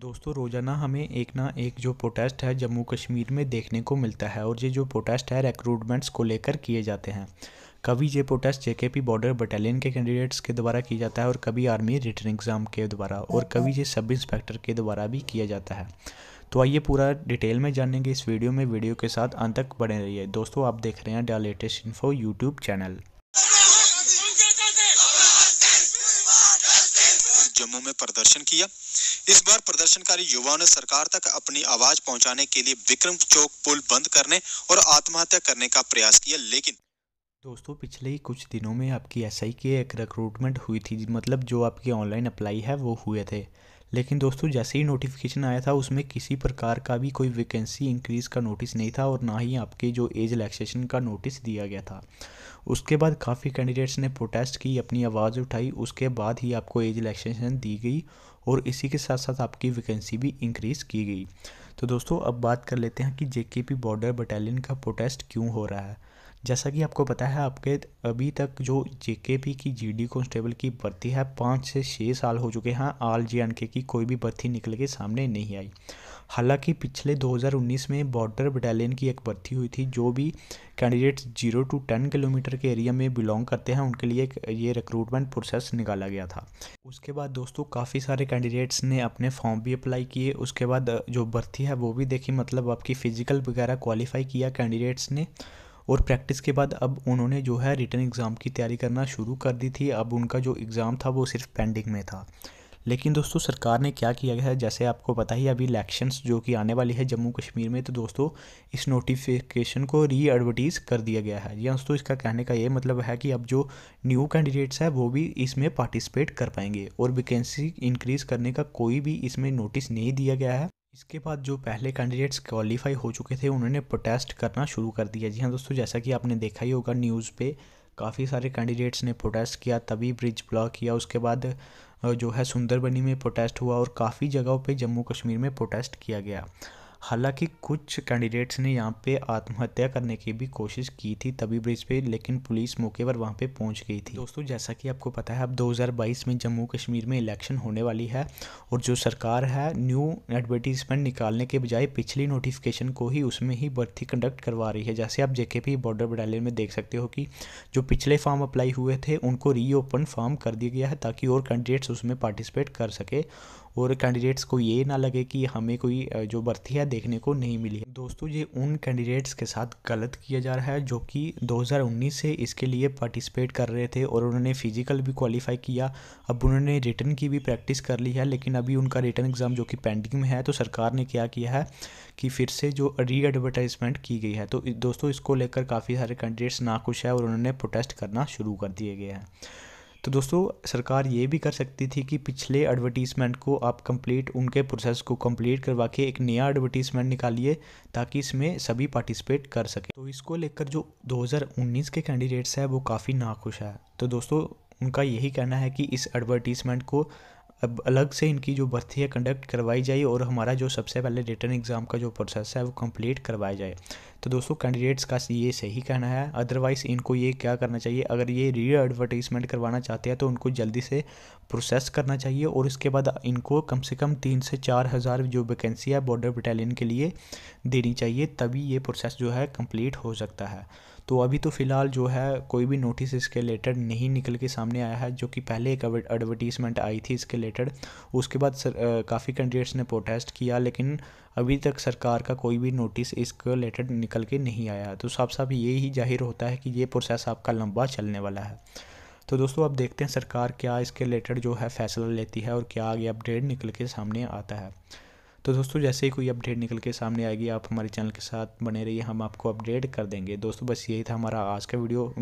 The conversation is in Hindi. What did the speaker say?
दोस्तों रोज़ाना हमें एक ना एक जो प्रोटेस्ट है जम्मू कश्मीर में देखने को मिलता है और ये जो प्रोटेस्ट है रिक्रूटमेंट्स को लेकर किए जाते हैं कभी ये प्रोटेस्ट पी बॉर्डर बटालियन के कैंडिडेट्स के द्वारा किया जाता है और कभी आर्मी रिटर्न एग्ज़ाम के द्वारा और हाँ। कभी ये सब इंस्पेक्टर के द्वारा भी किया जाता है तो आइए पूरा डिटेल में जानेंगे इस वीडियो में वीडियो के साथ अंत तक बने रहिए दोस्तों आप देख रहे हैं the latest info YouTube channel Jammu में प्रदर्शन किया इस बार प्रदर्शनकारी युवाओं ने सरकार तक अपनी आवाज पहुंचाने के लिए विक्रम चौक पुल बंद करने और आत्महत्या करने का प्रयास किया लेकिन दोस्तों पिछले ही कुछ दिनों में आपकी एस के एक रिक्रूटमेंट हुई थी मतलब जो आपकी ऑनलाइन अप्लाई है वो हुए थे लेकिन दोस्तों जैसे ही नोटिफिकेशन आया था उसमें किसी प्रकार का भी कोई वैकेंसी इंक्रीज़ का नोटिस नहीं था और ना ही आपके जो एज रिलैक्सेशन का नोटिस दिया गया था उसके बाद काफ़ी कैंडिडेट्स ने प्रोटेस्ट की अपनी आवाज़ उठाई उसके बाद ही आपको एज रिलैक्सेशन दी गई और इसी के साथ साथ आपकी वैकेंसी भी इंक्रीज़ की गई तो दोस्तों अब बात कर लेते हैं कि जेकेपी बॉर्डर बटालियन का प्रोटेस्ट क्यों हो रहा है जैसा कि आपको पता है आपके अभी तक जो जेकेपी की जीडी कांस्टेबल की भर्ती है पाँच से छः साल हो चुके हैं आल जे के की कोई भी भर्ती निकल के सामने नहीं आई हालांकि पिछले 2019 में बॉर्डर बटालियन की एक भर्ती हुई थी जो भी candidates zero to ten kilometre के एरिया में बिलोंग करते हैं उनके लिए ये रिक्रूटमेंट प्रोसेस निकाला गया था उसके बाद दोस्तों काफ़ी सारे कैंडिडेट्स ने अपने फॉर्म भी अप्लाई किए उसके बाद जो भर्ती है वो भी देखी मतलब आपकी फ़िज़िकल वगैरह क्वालिफाई किया कैंडिडेट्स ने और प्रैक्टिस के बाद अब उन्होंने जो है रिटर्न एग्ज़ाम की तैयारी करना शुरू कर दी थी अब उनका जो एग्ज़ाम था वो सिर्फ पेंडिंग में था लेकिन दोस्तों सरकार ने क्या किया है जैसे आपको पता ही अभी इलेक्शंस जो कि आने वाली है जम्मू कश्मीर में तो दोस्तों इस नोटिफिकेशन को री एडवर्टीज़ कर दिया गया है या दोस्तों इसका कहने का ये मतलब है कि अब जो न्यू कैंडिडेट्स हैं वो भी इसमें पार्टिसिपेट कर पाएंगे और वैकेंसी इंक्रीज़ करने का कोई भी इसमें नोटिस नहीं दिया गया है इसके बाद जो पहले कैंडिडेट्स क्वालिफाई हो चुके थे उन्होंने प्रोटेस्ट करना शुरू कर दिया जी हाँ दोस्तों जैसा कि आपने देखा ही होगा न्यूज़ पे काफ़ी सारे कैंडिडेट्स ने प्रोटेस्ट किया तभी ब्रिज ब्लॉक किया उसके बाद जो है सुंदरबनी में प्रोटेस्ट हुआ और काफ़ी जगहों पे जम्मू कश्मीर में प्रोटेस्ट किया गया हालांकि कुछ कैंडिडेट्स ने यहाँ पे आत्महत्या करने की भी कोशिश की थी तभी ब्रिज पे लेकिन पुलिस मौके पर वहाँ पे पहुँच गई थी दोस्तों जैसा कि आपको पता है अब 2022 में जम्मू कश्मीर में इलेक्शन होने वाली है और जो सरकार है न्यू एडवर्टीजमेंट निकालने के बजाय पिछली नोटिफिकेशन को ही उसमें ही भर्ती कंडक्ट करवा रही है जैसे आप जेके बॉर्डर बटालियन में देख सकते हो कि जो पिछले फॉर्म अप्लाई हुए थे उनको रीओपन फॉर्म कर दिया गया है ताकि और कैंडिडेट्स उसमें पार्टिसिपेट कर सके और कैंडिडेट्स को ये ना लगे कि हमें कोई जो भर्ती है देखने को नहीं मिली है दोस्तों ये उन कैंडिडेट्स के साथ गलत किया जा रहा है जो कि 2019 से इसके लिए पार्टिसिपेट कर रहे थे और उन्होंने फिजिकल भी क्वालिफाई किया अब उन्होंने रिटर्न की भी प्रैक्टिस कर ली है लेकिन अभी उनका रिटर्न एग्ज़ाम जो कि पेंडिंग में है तो सरकार ने क्या किया है कि फिर से जो री एडवर्टाइजमेंट की गई है तो दोस्तों इसको लेकर काफ़ी सारे कैंडिडेट्स नाखुश है और उन्होंने प्रोटेस्ट करना शुरू कर दिए गए हैं तो दोस्तों सरकार ये भी कर सकती थी कि पिछले एडवर्टीज़मेंट को आप कंप्लीट उनके प्रोसेस को कंप्लीट करवा के एक नया एडवर्टीज़मेंट निकालिए ताकि इसमें सभी पार्टिसिपेट कर सके तो इसको लेकर जो 2019 के कैंडिडेट्स हैं वो काफ़ी नाखुश है तो दोस्तों उनका यही कहना है कि इस एडवर्टीज़मेंट को अब अलग से इनकी जो भर्ती है कंडक्ट करवाई जाए और हमारा जो सबसे पहले रिटर्न एग्ज़ाम का जो प्रोसेस है वो कंप्लीट करवाया जाए तो दोस्तों कैंडिडेट्स का ये सही कहना है अदरवाइज़ इनको ये क्या करना चाहिए अगर ये री एडवर्टीज़मेंट करवाना चाहते हैं तो उनको जल्दी से प्रोसेस करना चाहिए और इसके बाद इनको कम से कम तीन से चार हज़ार जो वैकेंसी है बॉर्डर बटालियन के लिए देनी चाहिए तभी ये प्रोसेस जो है कंप्लीट हो सकता है तो अभी तो फ़िलहाल जो है कोई भी नोटिस इसके रिलेटेड नहीं निकल के सामने आया है जो कि पहले एक एडवर्टीज़मेंट आई थी इसके रिलेटेड उसके बाद काफ़ी कैंडिडेट्स ने प्रोटेस्ट किया लेकिन अभी तक सरकार का कोई भी नोटिस इसके रिलेटेड निकल निकल के नहीं आया तो साफ साफ ये ही जाहिर होता है कि ये प्रोसेस आपका लंबा चलने वाला है तो दोस्तों अब देखते हैं सरकार क्या इसके रिलेटेड जो है फैसला लेती है और क्या आगे अपडेट निकल के सामने आता है तो दोस्तों जैसे ही कोई अपडेट निकल के सामने आएगी आप हमारे चैनल के साथ बने रहिए हम आपको अपडेट कर देंगे दोस्तों बस यही था हमारा आज का वीडियो